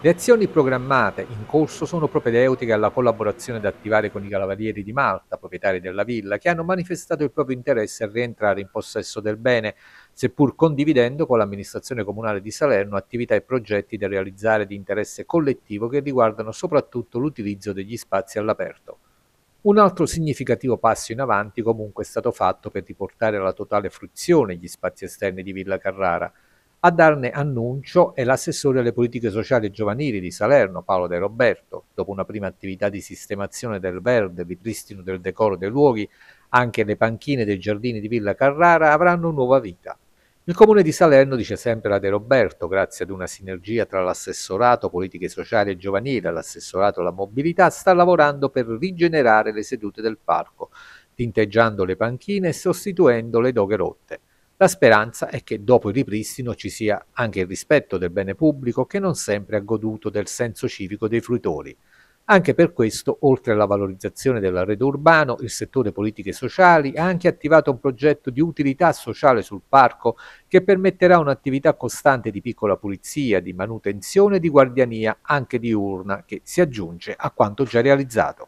Le azioni programmate in corso sono propedeutiche alla collaborazione da attivare con i cavalieri di Malta, proprietari della villa, che hanno manifestato il proprio interesse a rientrare in possesso del bene, seppur condividendo con l'amministrazione comunale di Salerno attività e progetti da realizzare di interesse collettivo che riguardano soprattutto l'utilizzo degli spazi all'aperto. Un altro significativo passo in avanti comunque è stato fatto per riportare alla totale fruizione gli spazi esterni di Villa Carrara, a darne annuncio è l'assessore alle politiche sociali e giovanili di Salerno, Paolo De Roberto. Dopo una prima attività di sistemazione del verde, ripristino del decoro dei luoghi, anche le panchine dei giardini di Villa Carrara avranno nuova vita. Il comune di Salerno, dice sempre la De Roberto, grazie ad una sinergia tra l'assessorato politiche sociali e giovanili e l'assessorato alla mobilità, sta lavorando per rigenerare le sedute del parco, tinteggiando le panchine e sostituendo le doghe rotte. La speranza è che dopo il ripristino ci sia anche il rispetto del bene pubblico che non sempre ha goduto del senso civico dei fruitori. Anche per questo, oltre alla valorizzazione dell'arredo urbano, il settore politiche sociali ha anche attivato un progetto di utilità sociale sul parco che permetterà un'attività costante di piccola pulizia, di manutenzione e di guardiania anche diurna che si aggiunge a quanto già realizzato.